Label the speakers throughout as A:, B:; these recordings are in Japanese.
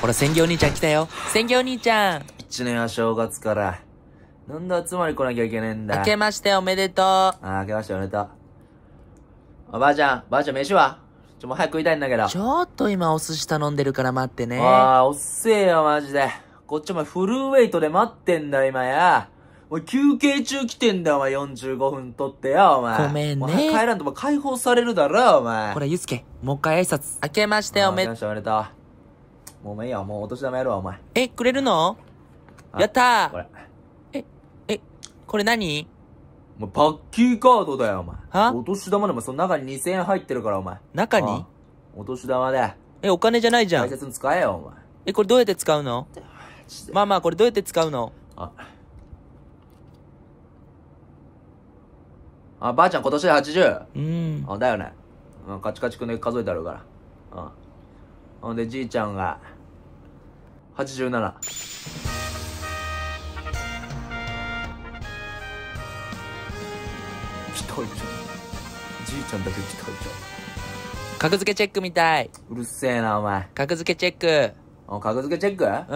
A: ほら、専業兄ちゃん来たよ。専業兄ちゃん。一年は正月から。なんで集まり来なきゃいけねえんだ。明けましておめでとう。あ明けましておめでとう。おばあちゃん、ばあちゃん飯はちょ、もう早く食いたいんだけど。ちょっと今お寿司頼んでるから待ってね。ああ、おっせえよ、マジで。こっちお前フルウェイトで待ってんだ、今や。お前休憩中来てんだ、お前45分取ってよ、お前。ごめんね。帰らんとも解放されるだろ、お前。ほら、ゆうすけ、もう一回挨拶。明けましておめで明けましておめでとう。もうめんや、もうお年玉やるわ、お前。え、くれるのやったーこれ。え、え、これ何もうパッキーカードだよ、お前。はお年玉でもその中に2000円入ってるから、お前。中にお年玉で。え、お金じゃないじゃん。大切に使えよ、お前。え、これどうやって使うのまあまあ、これどうやって使うのあ。あ、ばあちゃん今年で 80? うん。あ、だよね。うん、カチカチくんで数えてあるから。うん。ほんで、じいちゃんが、87。きたいじゃん。じいちゃんだけきたいじゃん。格付けチェックみたい。うるせえな、お前。格付けチェック。お格付けチェック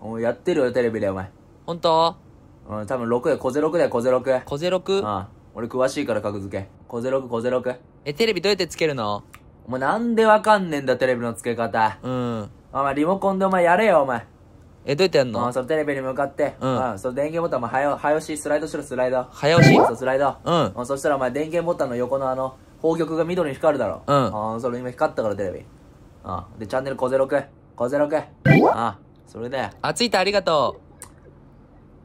A: うん。おやってるよ、テレビで、お前。ほんとうん、多分6で、小ゼ6だよ、小ゼ6小ゼ6うん。俺詳しいから格付け。小ゼ6小ゼ6え、テレビどうやってつけるのお前なんでわかんねえんだ、テレビの付け方。うん。お前リモコンでお前やれよ、お前。え、どうやってやんのうん、それテレビに向かって、うんうん、それ電源ボタンも早押早押し、スライドしろ、スライド。早押しそう、スライド。うんうん。そしたらお前電源ボタンの横のあの、宝玉が緑に光るだろ。うん。うん、それ今光ったからテレビ。うん。で、チャンネル小ロ6小ロ6あ、それで。あ、ついたありがと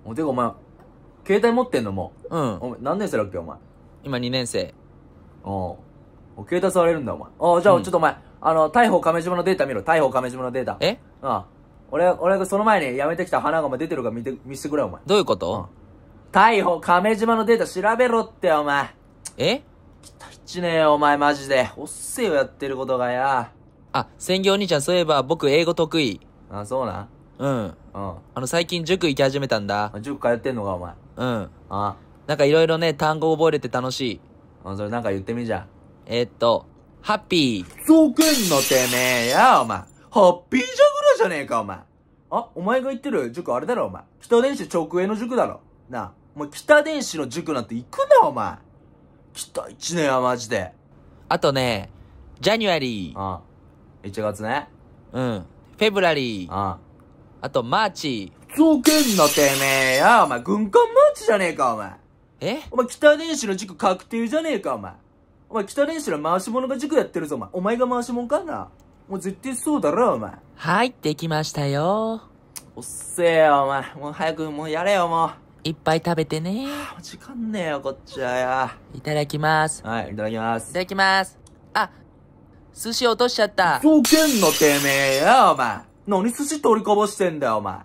A: おてかお前、携帯持ってんのもう。う。ん。お前、何年生だっけ、お前。今2年生。おお携帯触れるんだ、お前。ああ、じゃあ、ちょっとお前、あの、逮捕亀島のデータ見ろ、逮捕亀島のデータ。えああ俺、俺がその前にやめてきた花がお前出てるから見て、見せてくれ、お前。どういうこと、逮捕亀島のデータ調べろって、お前。えたっちねえよ、お前、マジで。おっせえよ、やってることがや。あ、専業お兄ちゃん、そういえば僕英語得意。あ、そうな。うん。うん。あの、最近塾行き始めたんだ。塾通ってんのか、お前。うん。あなんかいろいろね、単語覚えれて楽しい。あ、それなんか言ってみじゃん。えー、っと、ハッピー。そうけんのてめえや、お前。ハッピージャグラじゃねえか、お前。あ、お前が言ってる塾あれだろ、お前。北電子直営の塾だろ。なあ、お前北電子の塾なんて行くな、お前。北一年はマジで。あとね、ジャニュアリー。ああ1月ね。うん。フェブラリー。あああと、マーチ。そうけんのてめえや、お前。軍艦マーチじゃねえか、お前。えお前北電子の塾確定じゃねえか、お前。お前、北ねえの回し者が塾やってるぞ、お前。お前が回し物かなもう絶対そうだろ、お前。はい、できましたよ。おっせえよ、お前。もう早く、もうやれよ、もう。いっぱい食べてね。はあ、時間ねえよ、こっちはよ。いただきます。はい、いただきます。いただきます。あ、寿司落としちゃった。そうけんの、てめえよ、お前。何寿司取りこぼしてんだよ、お前。あ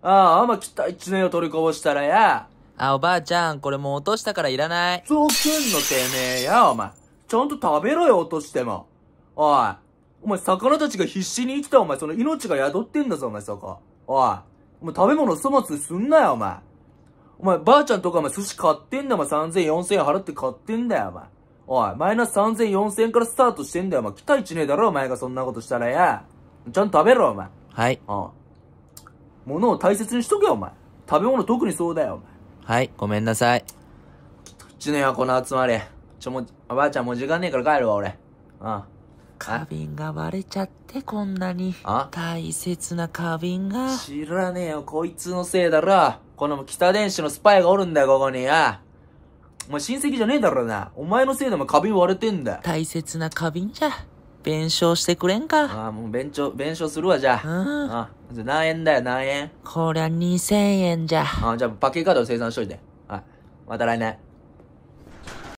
A: あ、お前、待い一年を取りこぼしたらや。あ、おばあちゃん、これもう落としたからいらない。そうけんの、てめえよ、お前。ちゃんと食べろよ、落としても。おい。お前、魚たちが必死に生きた、お前、その命が宿ってんだぞ、お前、そこ。おい。お前、食べ物粗末すんなよ、お前。お前、ばあちゃんとかお前、寿司買ってんだよ、お前、3000、4000円払って買ってんだよ、お前。おい、マイナス3000、4000円からスタートしてんだよ、お前。期待値ねえだろ、お前がそんなことしたらや。ちゃんと食べろ、お前。はい。うん。物を大切にしとけよ、お前。食べ物特にそうだよ、お前。はい、ごめんなさい。前お前ね前この集まり。ちょも、おばあちゃんもう時間ねえから帰るわ、俺。うん。花瓶が割れちゃってこんなに。あ大切な花瓶が。知らねえよ、こいつのせいだろ。この北電子のスパイがおるんだよ、ここに。あお前親戚じゃねえだろな。お前のせいでも花瓶割れてんだ。大切な花瓶じゃ。弁償してくれんか。ああ、もう弁償、弁償するわ、じゃあ。うん。ああ何円だよ、何円。こりゃ2000円じゃ。ああ、じゃあ、パッケージカードを生産しといて。はい。また来年。